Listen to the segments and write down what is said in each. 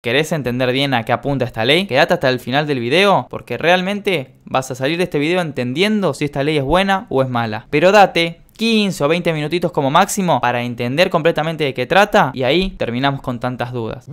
¿Querés entender bien a qué apunta esta ley? Quédate hasta el final del video porque realmente vas a salir de este video entendiendo si esta ley es buena o es mala. Pero date 15 o 20 minutitos como máximo para entender completamente de qué trata y ahí terminamos con tantas dudas.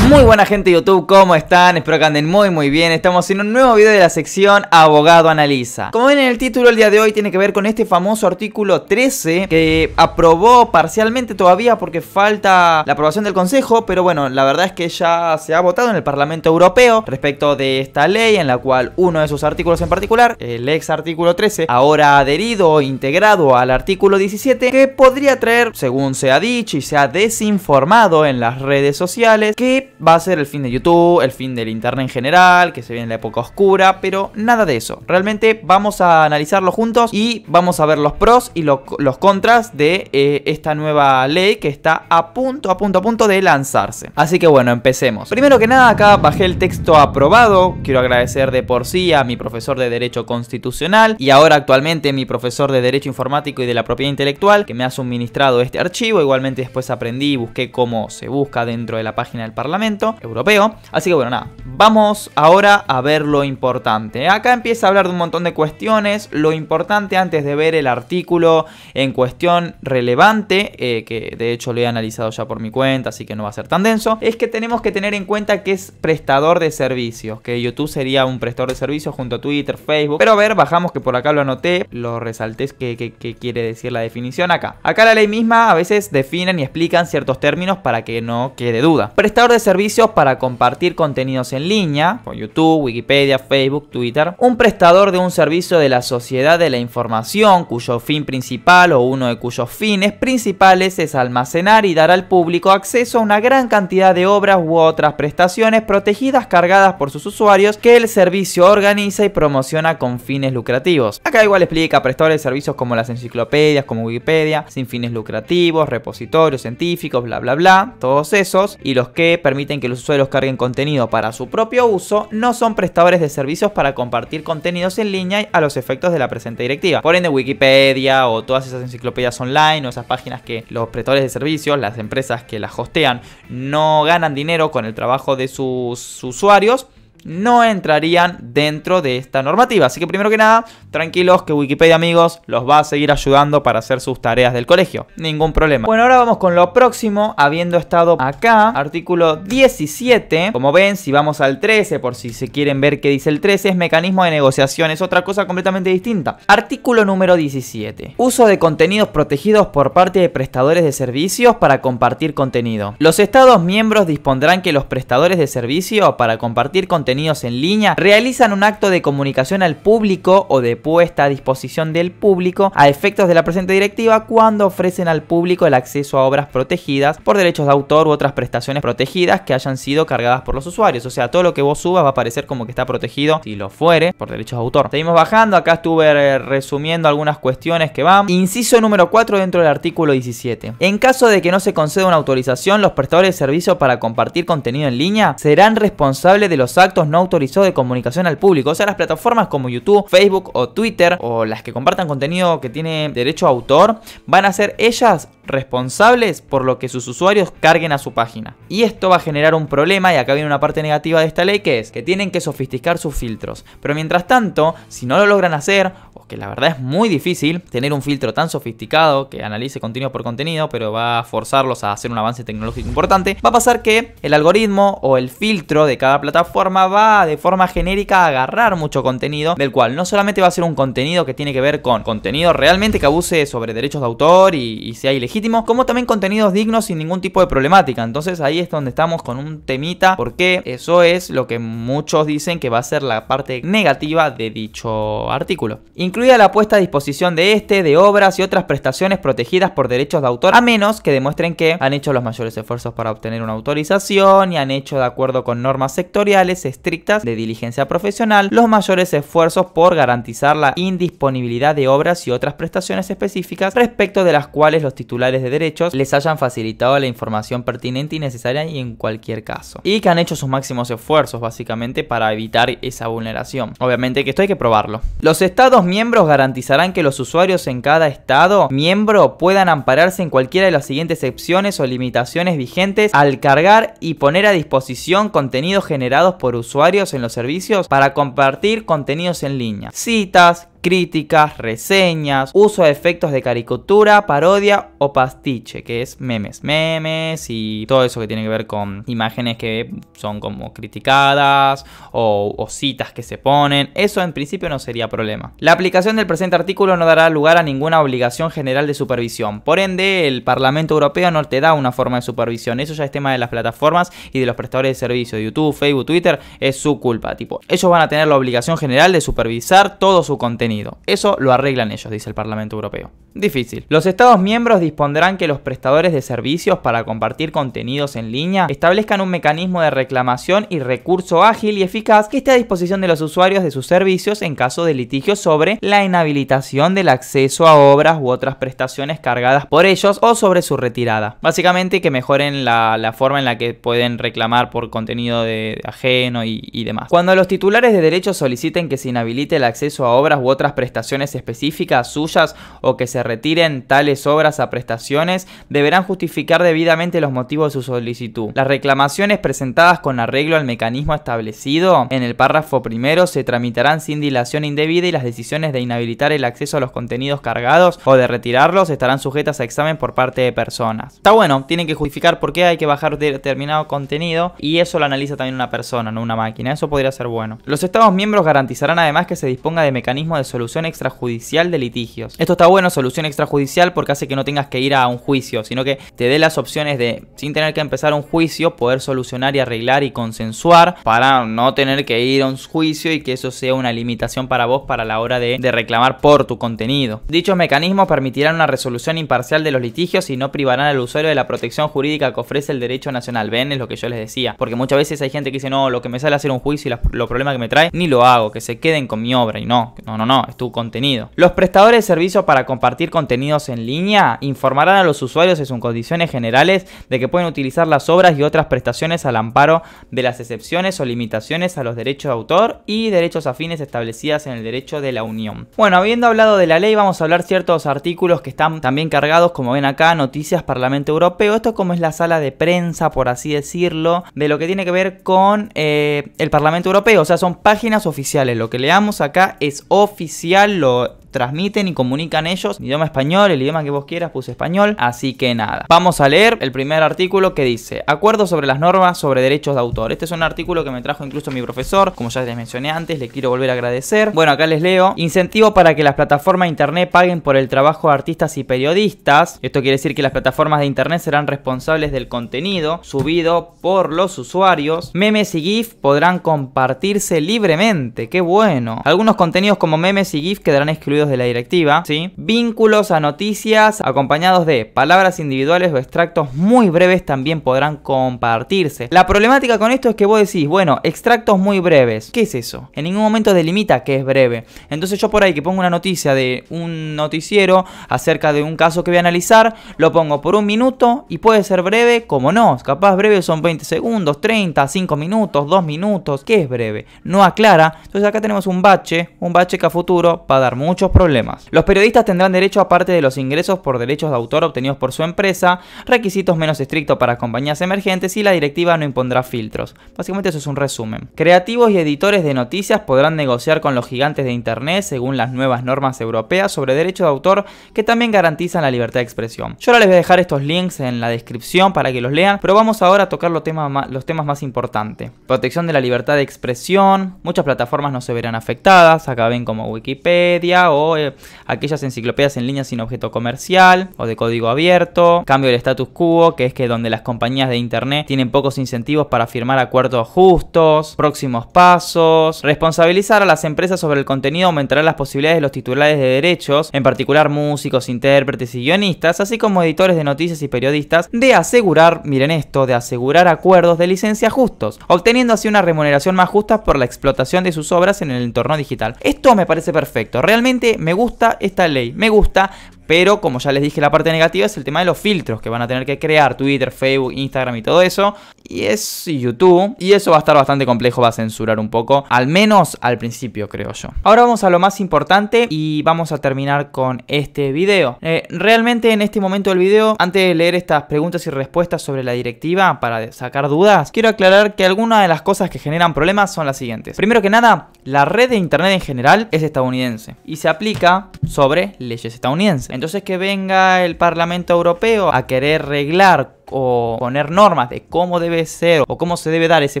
Muy buena gente de YouTube, ¿cómo están? Espero que anden muy muy bien. Estamos en un nuevo video de la sección Abogado Analiza. Como ven en el título, el día de hoy tiene que ver con este famoso artículo 13 que aprobó parcialmente todavía porque falta la aprobación del Consejo, pero bueno, la verdad es que ya se ha votado en el Parlamento Europeo respecto de esta ley en la cual uno de sus artículos en particular, el ex artículo 13, ahora ha adherido o integrado al artículo 17, que podría traer, según se ha dicho y se ha desinformado en las redes sociales, que va a ser el fin de YouTube, el fin del Internet en general, que se viene la época oscura, pero nada de eso. Realmente vamos a analizarlo juntos y vamos a ver los pros y los contras de eh, esta nueva ley que está a punto, a punto, a punto de lanzarse. Así que bueno, empecemos. Primero que nada, acá bajé el texto aprobado. Quiero agradecer de por sí a mi profesor de Derecho Constitucional y ahora actualmente mi profesor de Derecho Informático y de la Propiedad Intelectual que me ha suministrado este archivo. Igualmente después aprendí y busqué cómo se busca dentro de la página del Parlamento Europeo. Así que bueno, nada, vamos ahora a ver lo importante. Acá empieza a hablar de un montón de cuestiones. Lo importante antes de ver el artículo en cuestión relevante, eh, que de hecho lo he analizado ya por mi cuenta, así que no va a ser tan denso, es que tenemos que tener en cuenta que es prestador de servicios, que YouTube sería un prestador de servicios junto a Twitter, Facebook. Pero a ver, bajamos que por acá lo anoté, lo resalté que, quiere decir la definición acá. Acá la ley misma a veces definen y explican ciertos términos para que no quede duda. Prestador de servicios para compartir contenidos en línea, con YouTube, Wikipedia, Facebook, Twitter, un prestador de un servicio de la sociedad de la información cuyo fin principal o uno de cuyos fines principales es almacenar y dar al público acceso a una gran cantidad de obras u otras prestaciones protegidas cargadas por sus usuarios que el servicio organiza y promociona con fines lucrativos. Acá igual explica prestadores de servicios como las enciclopedias, como Wikipedia, sin fines lucrativos, repositorios científicos, bla bla bla, todos esos y los que permiten que los usuarios carguen contenido para su propio uso, no son prestadores de servicios para compartir contenidos en línea a los efectos de la presente directiva. Por ende, Wikipedia o todas esas enciclopedias online o esas páginas que los prestadores de servicios, las empresas que las hostean, no ganan dinero con el trabajo de sus usuarios, no entrarían dentro de esta normativa. Así que primero que nada, tranquilos que Wikipedia amigos los va a seguir ayudando para hacer sus tareas del colegio. Ningún problema. Bueno, ahora vamos con lo próximo, habiendo estado acá, artículo 17. Como ven, si vamos al 13, por si se quieren ver qué dice el 13, es mecanismo de negociación, es otra cosa completamente distinta. Artículo número 17. Uso de contenidos protegidos por parte de prestadores de servicios para compartir contenido. Los estados miembros dispondrán que los prestadores de servicio para compartir contenido en línea realizan un acto de comunicación al público o de puesta a disposición del público a efectos de la presente directiva cuando ofrecen al público el acceso a obras protegidas por derechos de autor u otras prestaciones protegidas que hayan sido cargadas por los usuarios. O sea, todo lo que vos subas va a parecer como que está protegido si lo fuere por derechos de autor. Seguimos bajando, acá estuve eh, resumiendo algunas cuestiones que van. Inciso número 4 dentro del artículo 17. En caso de que no se conceda una autorización, los prestadores de servicio para compartir contenido en línea serán responsables de los actos no autorizó de comunicación al público. O sea, las plataformas como YouTube, Facebook o Twitter o las que compartan contenido que tiene derecho a autor, van a ser ellas responsables por lo que sus usuarios carguen a su página. Y esto va a generar un problema, y acá viene una parte negativa de esta ley, que es que tienen que sofisticar sus filtros. Pero mientras tanto, si no lo logran hacer que la verdad es muy difícil tener un filtro tan sofisticado que analice contenido por contenido, pero va a forzarlos a hacer un avance tecnológico importante, va a pasar que el algoritmo o el filtro de cada plataforma va de forma genérica a agarrar mucho contenido, del cual no solamente va a ser un contenido que tiene que ver con contenido realmente que abuse sobre derechos de autor y, y sea ilegítimo, como también contenidos dignos sin ningún tipo de problemática. Entonces ahí es donde estamos con un temita, porque eso es lo que muchos dicen que va a ser la parte negativa de dicho artículo incluida la puesta a disposición de este, de obras y otras prestaciones protegidas por derechos de autor, a menos que demuestren que han hecho los mayores esfuerzos para obtener una autorización y han hecho de acuerdo con normas sectoriales estrictas de diligencia profesional los mayores esfuerzos por garantizar la indisponibilidad de obras y otras prestaciones específicas respecto de las cuales los titulares de derechos les hayan facilitado la información pertinente y necesaria y en cualquier caso. Y que han hecho sus máximos esfuerzos básicamente para evitar esa vulneración. Obviamente que esto hay que probarlo. Los estados miembros miembros garantizarán que los usuarios en cada Estado miembro puedan ampararse en cualquiera de las siguientes excepciones o limitaciones vigentes al cargar y poner a disposición contenidos generados por usuarios en los servicios para compartir contenidos en línea. Citas, críticas, reseñas, uso de efectos de caricatura, parodia o pastiche, que es memes, memes y todo eso que tiene que ver con imágenes que son como criticadas o, citas que se ponen. Eso en principio no sería problema. La aplicación del presente artículo no dará lugar a ninguna obligación general de supervisión. Por ende, el Parlamento Europeo no te da una forma de supervisión. Eso ya es tema de las plataformas y de los prestadores de servicios YouTube, Facebook, Twitter. Es su culpa, tipo. Ellos van a tener la obligación general de supervisar todo su contenido. Eso lo arreglan ellos, dice el Parlamento Europeo. Difícil. Los Estados miembros dispondrán que los prestadores de servicios para compartir contenidos en línea establezcan un mecanismo de reclamación y recurso ágil y eficaz que esté a disposición de los usuarios de sus servicios en caso de litigio sobre la inhabilitación del acceso a obras u otras prestaciones cargadas por ellos o sobre su retirada. Básicamente que mejoren la, forma en la que pueden reclamar por contenido de, ajeno y, y demás. Cuando los titulares de derechos soliciten que se inhabilite el acceso a obras u otras prestaciones específicas suyas o que se retiren tales obras a prestaciones deberán justificar debidamente los motivos de su solicitud. Las reclamaciones presentadas con arreglo al mecanismo establecido en el párrafo primero se tramitarán sin dilación indebida y las decisiones de inhabilitar el acceso a los contenidos cargados o de retirarlos estarán sujetas a examen por parte de personas. Está bueno, tienen que justificar por qué hay que bajar determinado contenido y eso lo analiza también una persona, no una máquina. Eso podría ser bueno. Los Estados miembros garantizarán además que se disponga de mecanismos de solución extrajudicial de litigios. Esto está bueno, solución extrajudicial, porque hace que no tengas que ir a un juicio, sino que te dé las opciones de, sin tener que empezar un juicio, poder solucionar y arreglar y consensuar para no tener que ir a un juicio y que eso sea una limitación para vos para la hora de, de reclamar por tu contenido. Dichos mecanismos permitirán una resolución imparcial de los litigios y no privarán al usuario de la protección jurídica que ofrece el derecho nacional. Ven, es lo que yo les decía. Porque muchas veces hay gente que dice, no, lo que me sale hacer un juicio y los problemas que me trae, ni lo hago, que se queden con mi obra. Y no, no, no, no no, es tu contenido. Los prestadores de servicios para compartir contenidos en línea informarán a los usuarios en sus condiciones generales de que pueden utilizar las obras y otras prestaciones al amparo de las excepciones o limitaciones a los derechos de autor y derechos afines establecidas en el derecho de la Unión. Bueno, habiendo hablado de la ley, vamos a hablar ciertos artículos que están también cargados, como ven acá, noticias, Parlamento Europeo. Esto como es la sala de prensa, por así decirlo, de lo que tiene que ver con eh, el Parlamento Europeo. O sea, son páginas oficiales. Lo que leamos acá es oficial oficial lo transmiten y comunican ellos. idioma español, el idioma que vos quieras, puse español. Así que nada. Vamos a leer el primer artículo que dice: Acuerdo sobre las normas sobre derechos de autor. Este es un artículo que me trajo incluso mi profesor. Como ya les mencioné antes, le quiero volver a agradecer. Bueno, acá les leo. Incentivo para que las plataformas de internet paguen por el trabajo de artistas y periodistas. Esto quiere decir que las plataformas de internet serán responsables del contenido subido por los usuarios. Memes y GIF podrán compartirse libremente. ¡Qué bueno! Algunos contenidos como memes y GIF quedarán excluidos de la directiva, ¿sí? Vínculos a noticias acompañados de palabras individuales o extractos muy breves también podrán compartirse. La problemática con esto es que vos decís, bueno, extractos muy breves, ¿qué es eso? En ningún momento delimita que es breve. Entonces yo por ahí que pongo una noticia de un noticiero acerca de un caso que voy a analizar, lo pongo por un minuto y puede ser breve, como no, capaz breve son 20 segundos, 30, 5 minutos, 2 minutos, ¿qué es breve? No aclara. Entonces acá tenemos un bache, un bache que a futuro va a dar muchos problemas. Los periodistas tendrán derecho a parte de los ingresos por derechos de autor obtenidos por su empresa, requisitos menos estrictos para compañías emergentes y la directiva no impondrá filtros. Básicamente eso es un resumen. Creativos y editores de noticias podrán negociar con los gigantes de Internet según las nuevas normas europeas sobre derechos de autor que también garantizan la libertad de expresión. Yo ahora les voy a dejar estos links en la descripción para que los lean, pero vamos ahora a tocar los temas más, los temas más importantes. Protección de la libertad de expresión, muchas plataformas no se verán afectadas, acá ven como Wikipedia o eh, aquellas enciclopedias en línea sin objeto comercial o de código abierto, cambio del status quo, que es que donde las compañías de internet tienen pocos incentivos para firmar acuerdos justos, próximos pasos, responsabilizar a las empresas sobre el contenido aumentará las posibilidades de los titulares de derechos, en particular músicos, intérpretes y guionistas, así como editores de noticias y periodistas, de asegurar, miren esto, de asegurar acuerdos de licencia justos, obteniendo así una remuneración más justa por la explotación de sus obras en el entorno digital. Esto me parece perfecto, realmente me gusta esta ley, me gusta, pero como ya les dije, la parte negativa es el tema de los filtros que van a tener que crear Twitter, Facebook, Instagram y todo eso. Y es YouTube. Y eso va a estar bastante complejo, va a censurar un poco. Al menos al principio, creo yo. Ahora vamos a lo más importante y vamos a terminar con este video. Eh, realmente en este momento del video, antes de leer estas preguntas y respuestas sobre la directiva para sacar dudas, quiero aclarar que algunas de las cosas que generan problemas son las siguientes. Primero que nada, la red de Internet en general es estadounidense y se aplica sobre leyes estadounidenses. Entonces que venga el Parlamento Europeo a querer reglar o poner normas de cómo debe ser o cómo se debe dar ese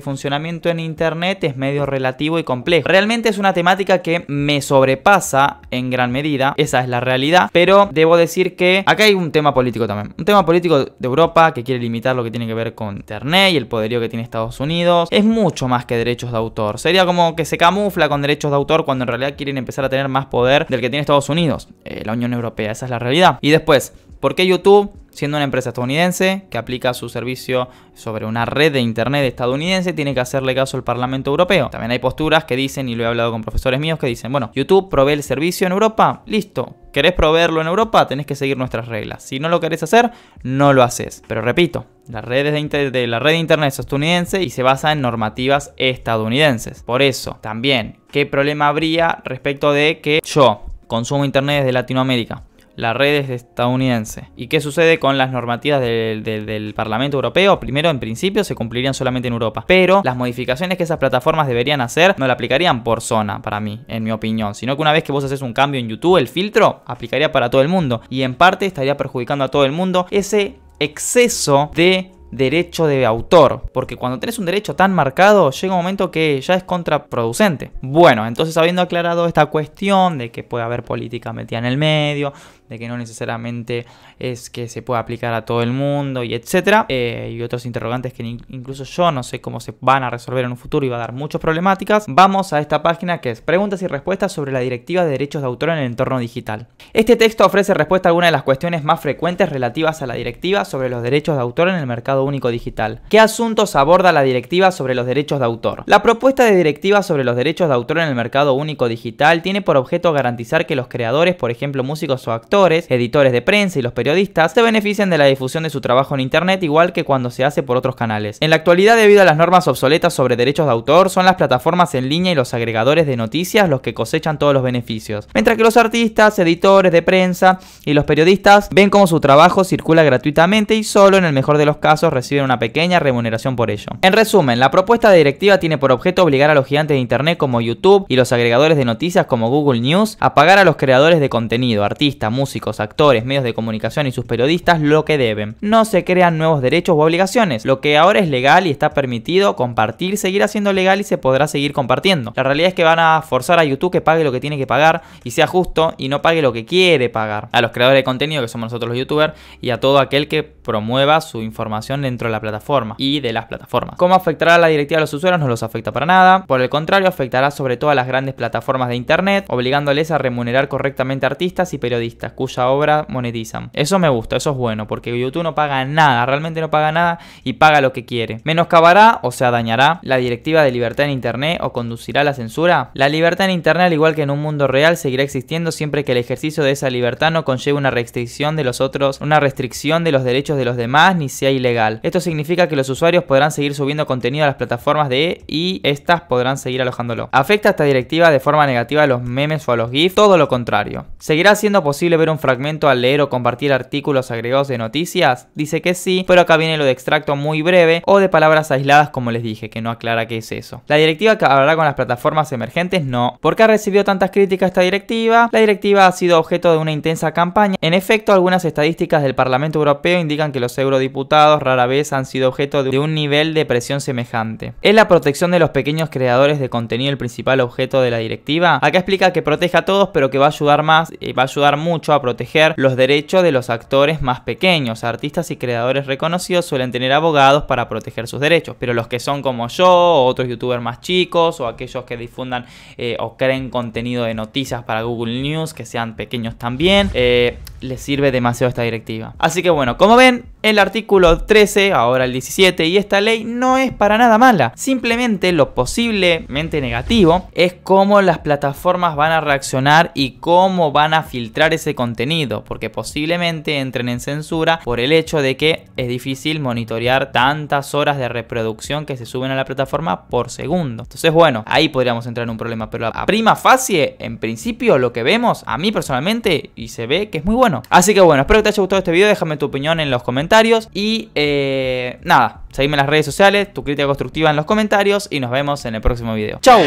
funcionamiento en Internet es medio relativo y complejo. Realmente es una temática que me sobrepasa en gran medida, esa es la realidad, pero debo decir que acá hay un tema político también, un tema político de Europa que quiere limitar lo que tiene que ver con Internet y el poderío que tiene Estados Unidos, es mucho más que derechos de autor, sería como que se camufla con derechos de autor cuando en realidad quieren empezar a tener más poder del que tiene Estados Unidos, eh, la Unión Europea, esa es la realidad. Y después, ¿por qué YouTube? Siendo una empresa estadounidense que aplica su servicio sobre una red de Internet estadounidense, tiene que hacerle caso al Parlamento Europeo. También hay posturas que dicen, y lo he hablado con profesores míos, que dicen, bueno, YouTube provee el servicio en Europa, listo. ¿Querés proveerlo en Europa? Tenés que seguir nuestras reglas. Si no lo querés hacer, no lo haces. Pero repito, la red de, de, la red internet es estadounidense y se basa en normativas estadounidenses. Por eso, también, ¿qué problema habría respecto de que yo consumo internet desde Latinoamérica? las redes estadounidenses. ¿Y qué sucede con las normativas del, Parlamento Europeo? Primero, en principio, se cumplirían solamente en Europa, pero las modificaciones que esas plataformas deberían hacer no la aplicarían por zona, para mí, en mi opinión, sino que una vez que vos haces un cambio en YouTube, el filtro aplicaría para todo el mundo y en parte estaría perjudicando a todo el mundo ese exceso de derecho de autor. Porque cuando tenés un derecho tan marcado, llega un momento que ya es contraproducente. Bueno, entonces habiendo aclarado esta cuestión de que puede haber política metida en el medio, de que no necesariamente es que se pueda aplicar a todo el mundo y etcétera. Eh, y otros interrogantes que incluso yo no sé cómo se van a resolver en un futuro y va a dar muchas problemáticas. Vamos a esta página que es preguntas y respuestas sobre la directiva de derechos de autor en el entorno digital. Este texto ofrece respuesta a algunas de las cuestiones más frecuentes relativas a la directiva sobre los derechos de autor en el mercado único digital. ¿Qué asuntos aborda la directiva sobre los derechos de autor? La propuesta de directiva sobre los derechos de autor en el mercado único digital tiene por objeto garantizar que los creadores, por ejemplo músicos o actores, editores de prensa y los periodistas se benefician de la difusión de su trabajo en Internet igual que cuando se hace por otros canales. En la actualidad, debido a las normas obsoletas sobre derechos de autor, son las plataformas en línea y los agregadores de noticias los que cosechan todos los beneficios. Mientras que los artistas, editores de prensa y los periodistas ven cómo su trabajo circula gratuitamente y solo en el mejor de los casos reciben una pequeña remuneración por ello. En resumen, la propuesta de directiva tiene por objeto obligar a los gigantes de Internet como YouTube y los agregadores de noticias como Google News a pagar a los creadores de contenido, artistas, músicos, músicos, actores, medios de comunicación y sus periodistas lo que deben. No se crean nuevos derechos o obligaciones. Lo que ahora es legal y está permitido compartir seguirá siendo legal y se podrá seguir compartiendo. La realidad es que van a forzar a YouTube que pague lo que tiene que pagar y sea justo y no pague lo que quiere pagar. A los creadores de contenido que somos nosotros los youtubers y a todo aquel que promueva su información dentro de la plataforma y de las plataformas. ¿Cómo afectará la directiva a los usuarios? No los afecta para nada. Por el contrario, afectará sobre todo a las grandes plataformas de internet, obligándoles a remunerar correctamente artistas y periodistas cuya obra monetizan. Eso me gusta, eso es bueno, porque YouTube no paga nada, realmente no paga nada y paga lo que quiere. Menoscabará, o sea, dañará la directiva de libertad en Internet o conducirá a la censura. La libertad en Internet, al igual que en un mundo real, seguirá existiendo siempre que el ejercicio de esa libertad no conlleve una restricción de los otros, una restricción de los derechos de los demás, ni sea ilegal. Esto significa que los usuarios podrán seguir subiendo contenido a las plataformas de E y estas podrán seguir alojándolo. ¿Afecta esta directiva de forma negativa a los memes o a los GIFs? Todo lo contrario. Seguirá siendo posible un fragmento al leer o compartir artículos agregados de noticias? Dice que sí, pero acá viene lo de extracto muy breve o de palabras aisladas como les dije, que no aclara qué es eso. La directiva que hablará con las plataformas emergentes no. ¿Por qué ha recibido tantas críticas esta directiva? La directiva ha sido objeto de una intensa campaña. En efecto, algunas estadísticas del Parlamento Europeo indican que los eurodiputados rara vez han sido objeto de un nivel de presión semejante. ¿Es la protección de los pequeños creadores de contenido el principal objeto de la directiva? Acá explica que protege a todos, pero que va a ayudar más, y eh, va a ayudar mucho a proteger los derechos de los actores más pequeños. Artistas y creadores reconocidos suelen tener abogados para proteger sus derechos, pero los que son como yo, otros youtubers más chicos, o aquellos que difundan eh, o creen contenido de noticias para Google News, que sean pequeños también, eh, les sirve demasiado esta directiva. Así que bueno, como ven, el artículo 13, ahora el 17 y esta ley no es para nada mala. Simplemente lo posiblemente negativo es cómo las plataformas van a reaccionar y cómo van a filtrar ese contenido, porque posiblemente entren en censura por el hecho de que es difícil monitorear tantas horas de reproducción que se suben a la plataforma por segundo. Entonces bueno, ahí podríamos entrar en un problema, pero a prima facie, en principio lo que vemos a mí personalmente y se ve que es muy bueno. Así que bueno, espero que te haya gustado este video, déjame tu opinión en los comentarios y eh, nada, seguime en las redes sociales, tu crítica constructiva en los comentarios y nos vemos en el próximo video. Chao.